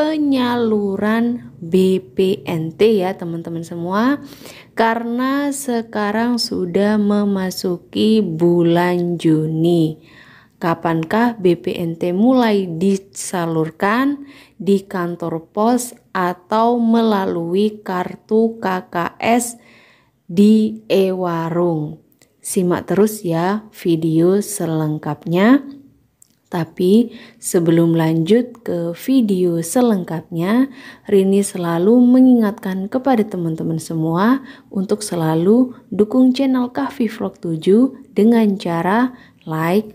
penyaluran BPNT ya teman-teman semua karena sekarang sudah memasuki bulan Juni. Kapankah BPNT mulai disalurkan di kantor pos atau melalui kartu KKS di e-warung? Simak terus ya video selengkapnya. Tapi sebelum lanjut ke video selengkapnya, Rini selalu mengingatkan kepada teman-teman semua untuk selalu dukung channel Kahfi Vlog 7 dengan cara like,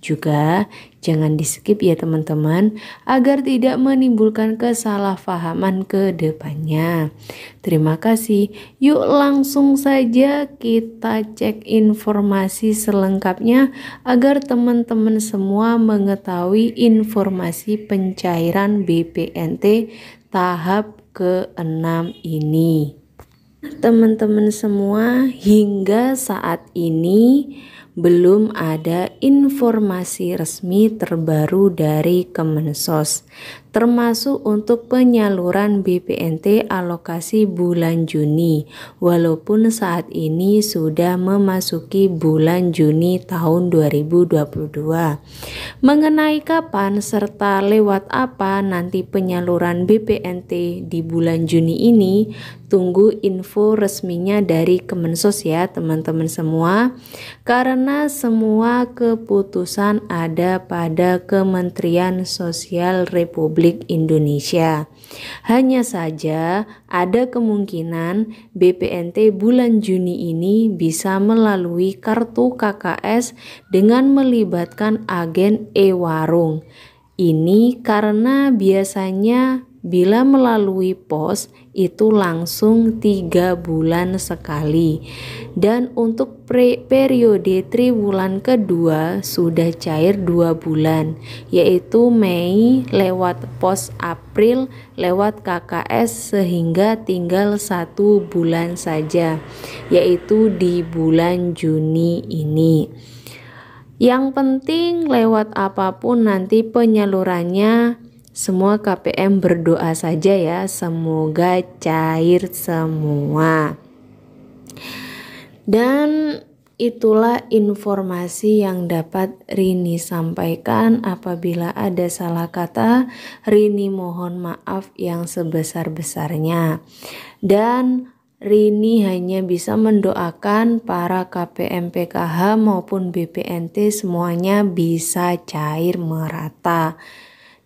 Juga jangan di skip ya teman-teman agar tidak menimbulkan kesalahpahaman ke depannya. Terima kasih. Yuk langsung saja kita cek informasi selengkapnya agar teman-teman semua mengetahui informasi pencairan BPNT tahap ke-6 ini. Teman-teman semua, hingga saat ini belum ada informasi resmi terbaru dari Kemensos, termasuk untuk penyaluran BPNT alokasi bulan Juni, walaupun saat ini sudah memasuki bulan Juni tahun 2022. Mengenai kapan serta lewat apa nanti penyaluran BPNT di bulan Juni ini, tunggu info resminya dari Kemensos ya teman-teman semua, karena karena semua keputusan ada pada Kementerian Sosial Republik Indonesia. Hanya saja, ada kemungkinan BPNT bulan Juni ini bisa melalui kartu KKS dengan melibatkan agen e-warung. Ini karena biasanya Bila melalui pos itu langsung tiga bulan sekali dan untuk pre periode triwulan kedua sudah cair dua bulan yaitu Mei lewat pos April lewat KKS sehingga tinggal satu bulan saja yaitu di bulan Juni ini. Yang penting lewat apapun nanti penyalurannya semua KPM berdoa saja ya, semoga cair semua. Dan itulah informasi yang dapat Rini sampaikan. Apabila ada salah kata, Rini mohon maaf yang sebesar-besarnya. Dan Rini hanya bisa mendoakan para KPM PKH maupun BPNT semuanya bisa cair merata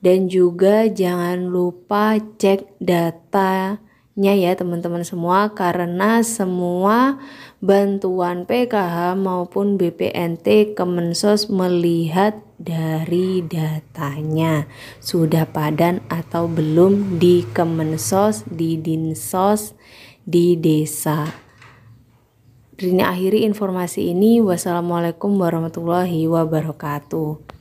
dan juga jangan lupa cek datanya ya teman-teman semua karena semua bantuan PKH maupun BPNT Kemensos melihat dari datanya sudah padan atau belum di Kemensos, di Dinsos, di desa. Rini akhiri informasi ini. Wassalamualaikum warahmatullahi wabarakatuh.